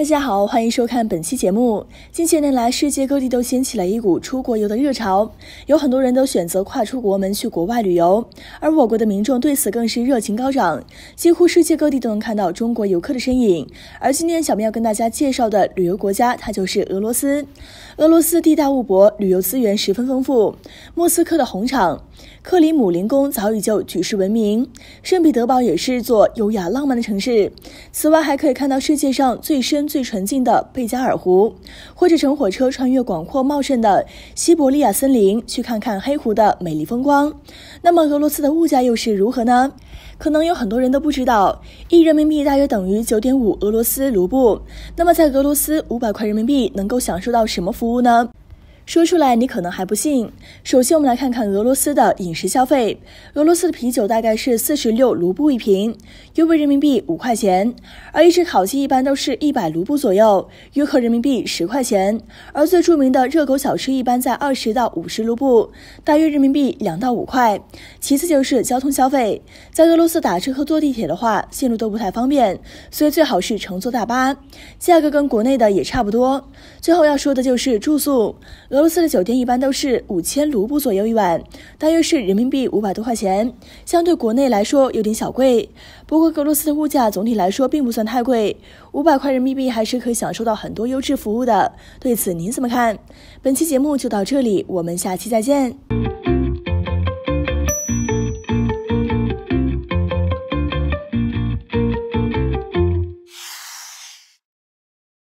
大家好，欢迎收看本期节目。近些年来，世界各地都掀起了一股出国游的热潮，有很多人都选择跨出国门去国外旅游，而我国的民众对此更是热情高涨，几乎世界各地都能看到中国游客的身影。而今天小编要跟大家介绍的旅游国家，它就是俄罗斯。俄罗斯地大物博，旅游资源十分丰富，莫斯科的红场。克里姆林宫早已就举世闻名，圣彼得堡也是座优雅浪漫的城市。此外，还可以看到世界上最深最纯净的贝加尔湖，或者乘火车穿越广阔茂盛的西伯利亚森林，去看看黑湖的美丽风光。那么，俄罗斯的物价又是如何呢？可能有很多人都不知道，一人民币大约等于九点五俄罗斯卢布。那么，在俄罗斯五百块人民币能够享受到什么服务呢？说出来你可能还不信。首先，我们来看看俄罗斯的饮食消费。俄罗斯的啤酒大概是四十六卢布一瓶，约为人民币五块钱。而一只烤鸡一般都是一百卢布左右，约合人民币十块钱。而最著名的热狗小吃一般在二十到五十卢布，大约人民币两到五块。其次就是交通消费，在俄罗斯打车和坐地铁的话，线路都不太方便，所以最好是乘坐大巴，价格跟国内的也差不多。最后要说的就是住宿。俄罗斯的酒店一般都是五千卢布左右一晚，大约是人民币五百多块钱，相对国内来说有点小贵。不过俄罗斯的物价总体来说并不算太贵，五百块人民币还是可以享受到很多优质服务的。对此您怎么看？本期节目就到这里，我们下期再见。